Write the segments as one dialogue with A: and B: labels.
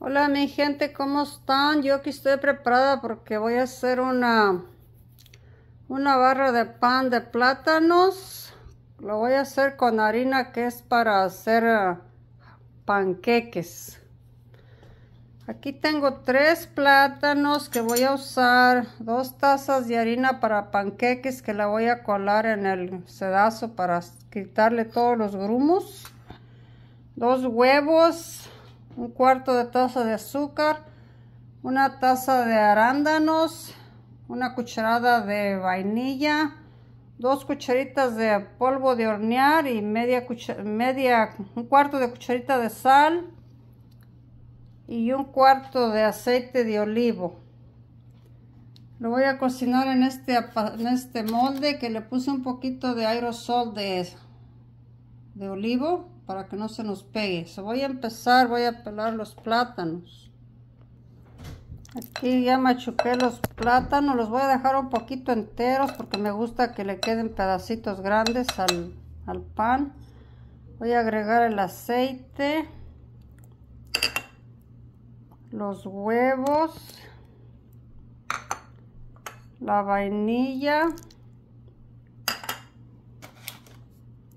A: Hola mi gente, ¿cómo están? Yo aquí estoy preparada porque voy a hacer una, una barra de pan de plátanos. Lo voy a hacer con harina que es para hacer eh, panqueques. Aquí tengo tres plátanos que voy a usar, dos tazas de harina para panqueques que la voy a colar en el sedazo para quitarle todos los grumos, dos huevos, un cuarto de taza de azúcar, una taza de arándanos, una cucharada de vainilla, dos cucharitas de polvo de hornear y media, media un cuarto de cucharita de sal y un cuarto de aceite de olivo. Lo voy a cocinar en este, en este molde que le puse un poquito de aerosol de, de olivo para que no se nos pegue. eso. voy a empezar, voy a pelar los plátanos. Aquí ya machuqué los plátanos, los voy a dejar un poquito enteros porque me gusta que le queden pedacitos grandes al, al pan. Voy a agregar el aceite, los huevos, la vainilla.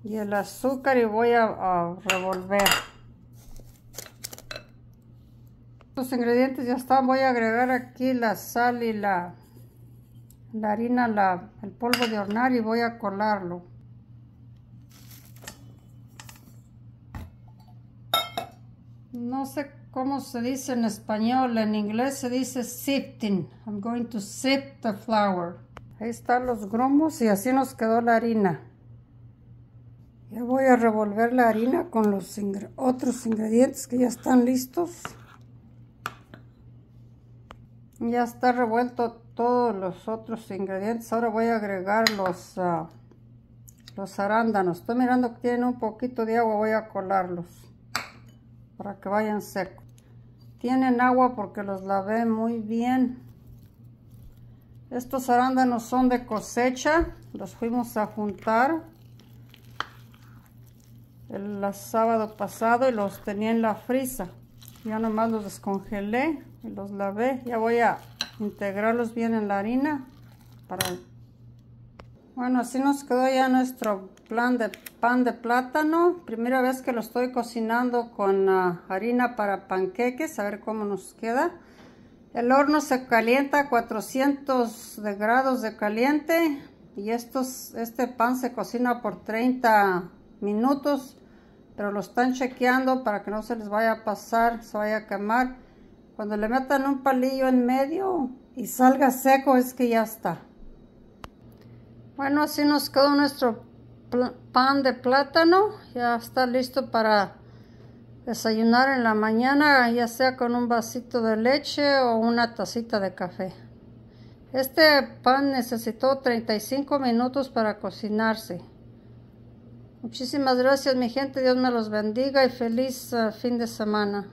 A: y el azúcar y voy a, revolver. Los ingredientes ya están. Voy a agregar aquí la sal y la, la harina, la, el polvo de hornar y voy a colarlo. No sé cómo se dice en español. En inglés se dice sifting. I'm going to sift the flour. Ahí están los grumos y así nos quedó la harina. Ya voy a revolver la harina con los otros ingredientes que ya están listos. Ya está revuelto todos los otros ingredientes. Ahora voy a agregar los, ah, los arándanos. Estoy mirando que tienen un poquito de agua. Voy a colarlos para que vayan secos. Tienen agua porque los lavé muy bien. Estos arándanos son de cosecha. Los fuimos a juntar el, sábado pasado y los tenía en la frisa. Ya nomás los descongelé y los lavé. Ya voy a integrarlos bien en la harina. Bueno, así nos quedó ya nuestro plan de pan de plátano. Primera vez que lo estoy cocinando con ah, harina para panqueques. A ver cómo nos queda. El horno se calienta a 400 grados de caliente y estos, este pan se cocina por 30 minutos pero lo están chequeando para que no se les vaya a pasar, se vaya a quemar. Cuando le metan un palillo en medio y salga seco es que ya está. Bueno, así nos quedó nuestro pan de plátano. Ya está listo para desayunar en la mañana, ya sea con un vasito de leche o una tacita de café. Este pan necesitó 35 minutos para cocinarse. Muchísimas gracias mi gente, Dios me los bendiga y feliz eh, fin de semana.